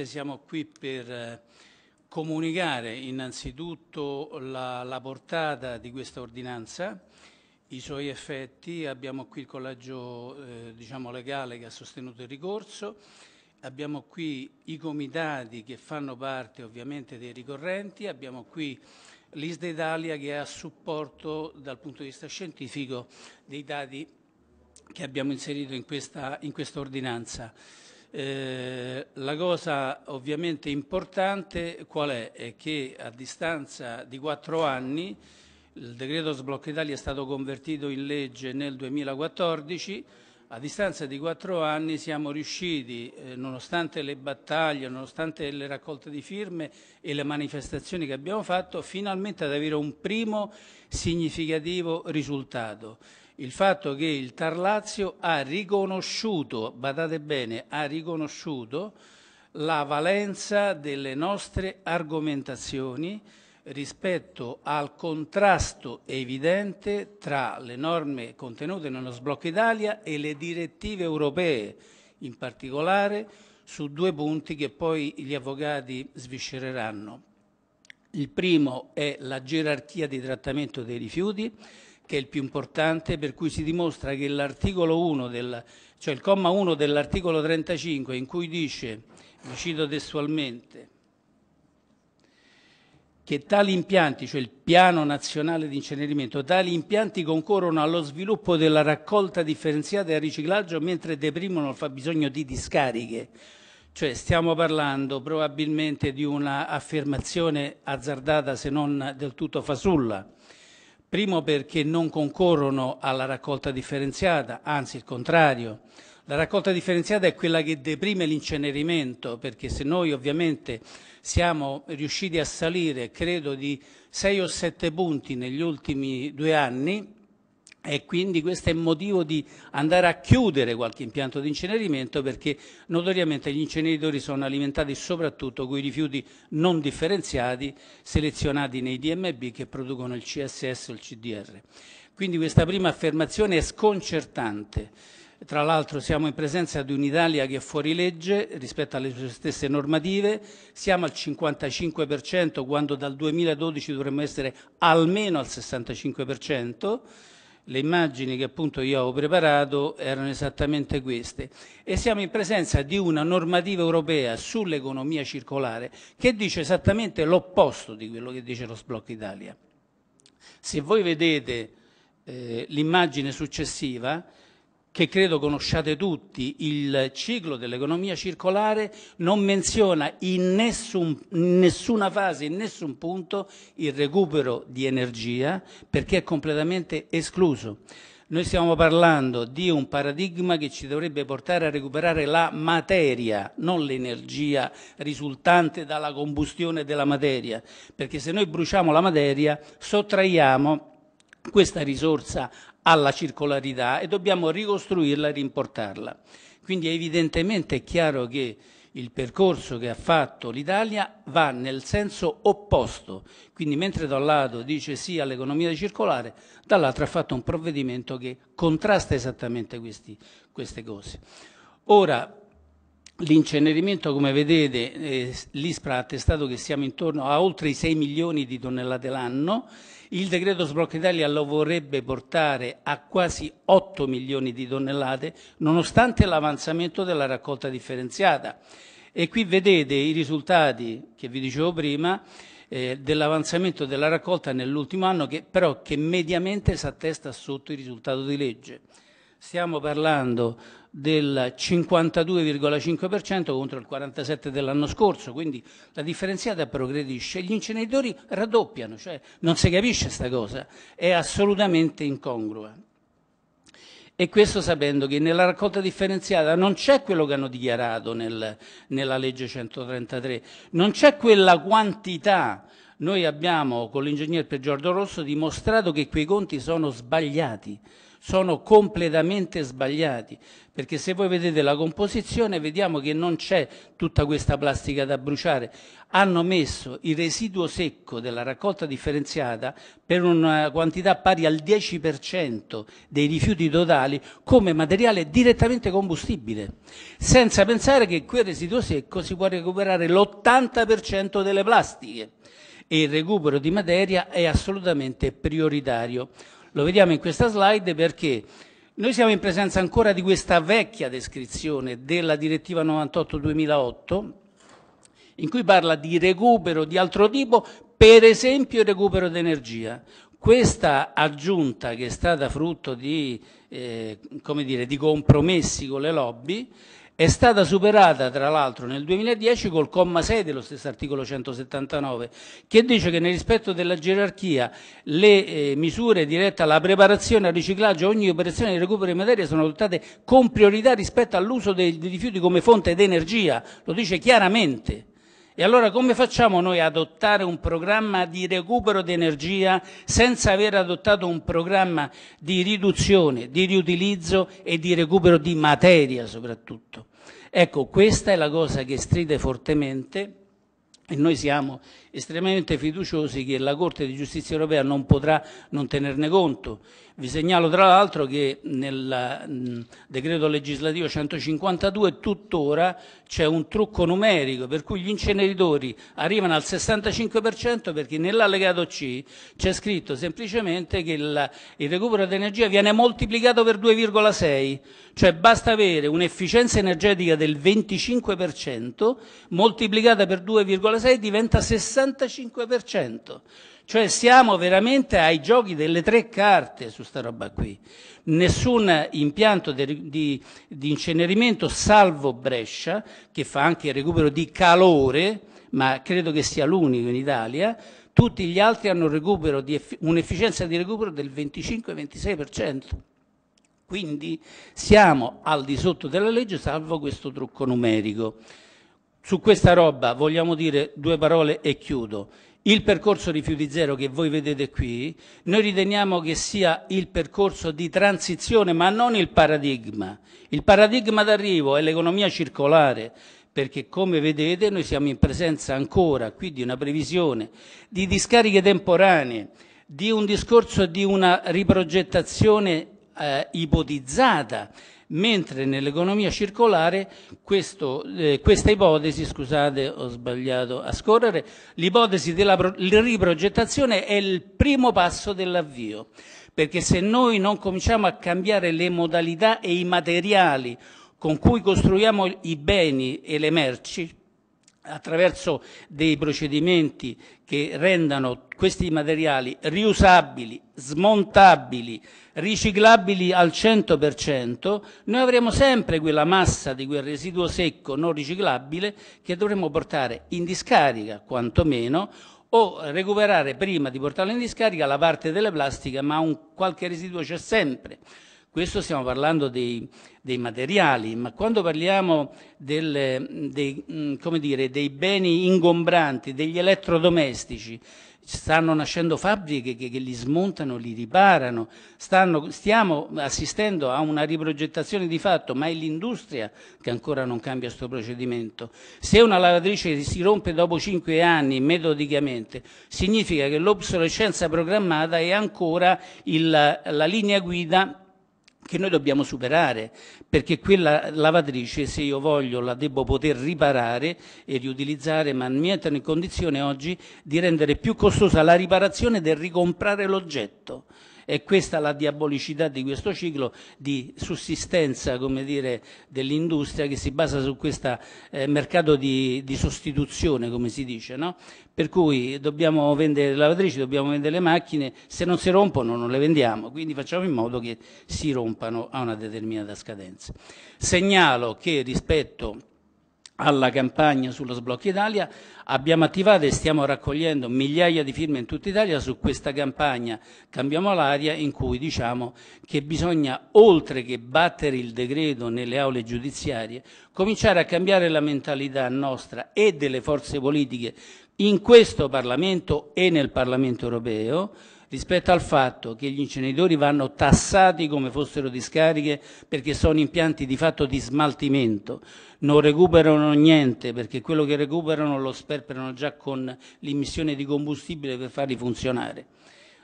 Presidente, siamo qui per eh, comunicare innanzitutto la, la, portata di questa ordinanza, i suoi effetti, abbiamo qui il collegio eh, diciamo legale che ha sostenuto il ricorso, abbiamo qui i comitati che fanno parte ovviamente dei ricorrenti, abbiamo qui l'ISDE Italia che è a supporto dal punto di vista scientifico dei dati che abbiamo inserito in questa, in questa ordinanza. Eh, la cosa ovviamente importante qual è? È che a distanza di quattro anni il decreto sblocca Italia è stato convertito in legge nel 2014 a distanza di quattro anni siamo riusciti, eh, nonostante le battaglie, nonostante le raccolte di firme e le manifestazioni che abbiamo fatto, finalmente ad avere un primo significativo risultato. Il fatto che il Tar ha riconosciuto, badate bene, ha riconosciuto la valenza delle nostre argomentazioni rispetto al contrasto evidente tra le norme contenute nello sblocco Italia e le direttive europee, in particolare su due punti che poi gli avvocati sviscereranno. Il primo è la gerarchia di trattamento dei rifiuti, che è il più importante, per cui si dimostra che del, cioè il comma 1 dell'articolo 35, in cui dice, vi cito testualmente, che tali impianti, cioè il piano nazionale di incenerimento, tali impianti concorrono allo sviluppo della raccolta differenziata e al riciclaggio mentre deprimono il fabbisogno di discariche. Cioè stiamo parlando probabilmente di un'affermazione azzardata se non del tutto fasulla. Primo perché non concorrono alla raccolta differenziata, anzi il contrario. La raccolta differenziata è quella che deprime l'incenerimento, perché se noi ovviamente siamo riusciti a salire, credo, di 6 o 7 punti negli ultimi due anni, e quindi questo è motivo di andare a chiudere qualche impianto di incenerimento perché notoriamente gli inceneritori sono alimentati soprattutto con i rifiuti non differenziati selezionati nei DMB che producono il CSS o il CDR. Quindi questa prima affermazione è sconcertante tra l'altro siamo in presenza di un'Italia che è fuori legge rispetto alle sue stesse normative, siamo al 55% quando dal 2012 dovremmo essere almeno al 65%. Le immagini che appunto io avevo preparato erano esattamente queste e siamo in presenza di una normativa europea sull'economia circolare che dice esattamente l'opposto di quello che dice lo Sblocco Italia. Se voi vedete eh, l'immagine successiva, che credo conosciate tutti, il ciclo dell'economia circolare non menziona in nessun, nessuna fase, in nessun punto, il recupero di energia perché è completamente escluso. Noi stiamo parlando di un paradigma che ci dovrebbe portare a recuperare la materia, non l'energia risultante dalla combustione della materia, perché se noi bruciamo la materia sottraiamo questa risorsa alla circolarità e dobbiamo ricostruirla e rimportarla. Quindi evidentemente è chiaro che il percorso che ha fatto l'Italia va nel senso opposto, quindi mentre da un lato dice sì all'economia circolare, dall'altro ha fatto un provvedimento che contrasta esattamente questi, queste cose. Ora, L'incenerimento, come vedete, eh, l'ISPRA ha attestato che siamo intorno a oltre i 6 milioni di tonnellate l'anno il decreto sblocca Italia lo vorrebbe portare a quasi 8 milioni di tonnellate, nonostante l'avanzamento della raccolta differenziata. E qui vedete i risultati che vi dicevo prima, eh, dell'avanzamento della raccolta nell'ultimo anno, che, però che mediamente si attesta sotto il risultato di legge. Stiamo parlando del 52,5% contro il 47% dell'anno scorso, quindi la differenziata progredisce. Gli inceneritori raddoppiano, cioè non si capisce questa cosa, è assolutamente incongrua. E questo sapendo che nella raccolta differenziata non c'è quello che hanno dichiarato nel, nella legge 133, non c'è quella quantità. Noi abbiamo con l'ingegner Peggiordo Rosso dimostrato che quei conti sono sbagliati sono completamente sbagliati, perché se voi vedete la composizione vediamo che non c'è tutta questa plastica da bruciare. Hanno messo il residuo secco della raccolta differenziata per una quantità pari al 10% dei rifiuti totali come materiale direttamente combustibile, senza pensare che quel residuo secco si può recuperare l'80% delle plastiche e il recupero di materia è assolutamente prioritario. Lo vediamo in questa slide perché noi siamo in presenza ancora di questa vecchia descrizione della direttiva 98-2008 in cui parla di recupero di altro tipo, per esempio il recupero d'energia. Questa aggiunta che è stata frutto di, eh, dire, di compromessi con le lobby è stata superata tra l'altro nel 2010 col comma 6 dello stesso articolo 179 che dice che nel rispetto della gerarchia le eh, misure dirette alla preparazione, al riciclaggio, a ogni operazione di recupero di materia sono adottate con priorità rispetto all'uso dei, dei rifiuti come fonte d'energia, lo dice chiaramente. E allora come facciamo noi ad adottare un programma di recupero di energia senza aver adottato un programma di riduzione, di riutilizzo e di recupero di materia soprattutto? Ecco, questa è la cosa che stride fortemente e noi siamo estremamente fiduciosi che la Corte di Giustizia europea non potrà non tenerne conto. Vi segnalo tra l'altro che nel mh, decreto legislativo 152 tuttora c'è un trucco numerico per cui gli inceneritori arrivano al 65% perché nell'allegato C c'è scritto semplicemente che il, il recupero di energia viene moltiplicato per 2,6, cioè basta avere un'efficienza energetica del 25% moltiplicata per 2,6 66 diventa 65%. Cioè siamo veramente ai giochi delle tre carte su sta roba qui. Nessun impianto di, di, di incenerimento salvo Brescia, che fa anche recupero di calore, ma credo che sia l'unico in Italia, tutti gli altri hanno un'efficienza di recupero del 25-26%. Quindi siamo al di sotto della legge salvo questo trucco numerico su questa roba vogliamo dire due parole e chiudo. Il percorso rifiuti zero che voi vedete qui, noi riteniamo che sia il percorso di transizione, ma non il paradigma. Il paradigma d'arrivo è l'economia circolare, perché come vedete noi siamo in presenza ancora qui di una previsione di discariche temporanee, di un discorso di una riprogettazione eh, ipotizzata mentre nell'economia circolare questo, eh, questa ipotesi, scusate ho sbagliato a scorrere, l'ipotesi della riprogettazione è il primo passo dell'avvio, perché se noi non cominciamo a cambiare le modalità e i materiali con cui costruiamo i beni e le merci, attraverso dei procedimenti che rendano questi materiali riusabili, smontabili, riciclabili al 100%, noi avremo sempre quella massa di quel residuo secco non riciclabile che dovremo portare in discarica quantomeno o recuperare prima di portarlo in discarica la parte delle plastiche, ma un qualche residuo c'è sempre. Questo stiamo parlando dei, dei materiali, ma quando parliamo del, dei, mm, dire, dei beni ingombranti, degli elettrodomestici, stanno nascendo fabbriche che, che, li smontano, li riparano, stanno, stiamo assistendo a una riprogettazione di fatto, ma è l'industria che ancora non cambia questo procedimento. Se una lavatrice si rompe dopo cinque anni metodicamente, significa che l'obsolescenza programmata è ancora il, la linea guida che noi dobbiamo superare, perché quella lavatrice, se io voglio, la devo poter riparare e riutilizzare, ma mi mettono in condizione oggi di rendere più costosa la riparazione del ricomprare l'oggetto. È questa la diabolicità di questo ciclo di sussistenza dell'industria che si basa su questo eh, mercato di, di, sostituzione, come si dice. No? Per cui dobbiamo vendere le lavatrici, dobbiamo vendere le macchine, se non si rompono non le vendiamo, quindi facciamo in modo che si rompano a una determinata scadenza. Segnalo che rispetto alla campagna sullo sblocco Italia, abbiamo attivato e stiamo raccogliendo migliaia di firme in tutta Italia su questa campagna Cambiamo l'aria in cui diciamo che bisogna, oltre che battere il decreto nelle aule giudiziarie, cominciare a cambiare la mentalità nostra e delle forze politiche in questo Parlamento e nel Parlamento europeo rispetto al fatto che gli inceneritori vanno tassati come fossero discariche perché sono impianti di fatto di smaltimento, non recuperano niente perché quello che recuperano lo sperperano già con l'immissione di combustibile per farli funzionare.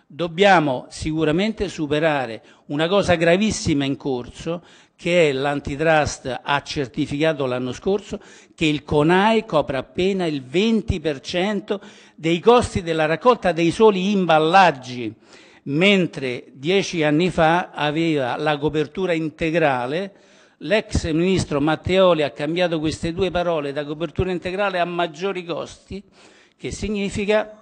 Dobbiamo sicuramente superare una cosa gravissima in corso che l'antitrust ha certificato l'anno scorso che il CONAI copre appena il 20% dei costi della raccolta dei soli imballaggi, mentre dieci anni fa aveva la copertura integrale L'ex ministro Matteoli ha cambiato queste due parole da copertura integrale a maggiori costi, che significa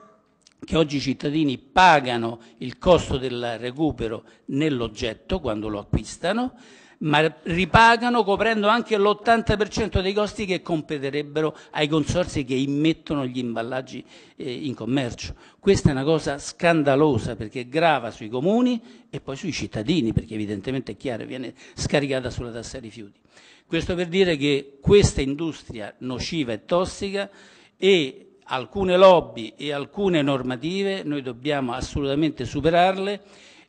che oggi i cittadini pagano il costo del recupero nell'oggetto quando lo acquistano, ma ripagano coprendo anche l'80% dei costi che competerebbero ai consorsi che immettono gli imballaggi eh, in commercio. Questa è una cosa scandalosa perché grava sui comuni e poi sui cittadini, perché evidentemente è chiaro, viene scaricata sulla tassa rifiuti. Questo per dire che questa industria nociva e tossica e alcune lobby e alcune normative noi dobbiamo assolutamente superarle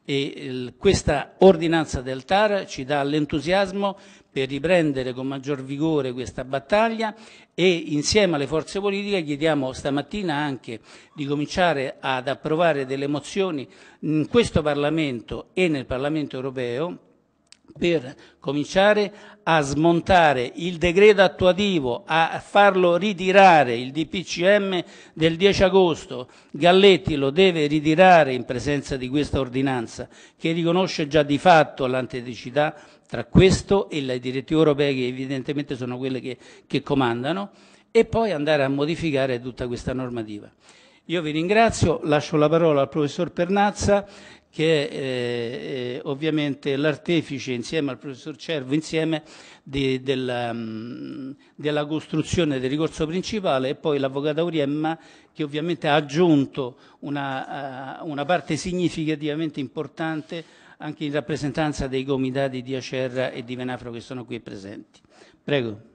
e questa ordinanza del TAR ci dà l'entusiasmo per riprendere con maggior vigore questa battaglia e insieme alle forze politiche chiediamo stamattina anche di cominciare ad approvare delle mozioni in questo Parlamento e nel Parlamento europeo per cominciare a smontare il decreto attuativo, a farlo ritirare il DPCM del 10 agosto. Galletti lo deve ritirare in presenza di questa ordinanza che riconosce già di fatto l'anteticità tra questo e le direttive europee che evidentemente sono quelle che, che comandano e poi andare a modificare tutta questa normativa. Io vi ringrazio, lascio la parola al professor Pernazza che è, eh, è eh, ovviamente l'artefice insieme al professor Cervo, insieme di, della, mm, della, costruzione del ricorso principale e poi l'avvocato Auriemma che ovviamente ha aggiunto una, eh, una parte significativamente importante anche in rappresentanza dei comitati di Acerra e di Venafro che sono qui presenti. Prego.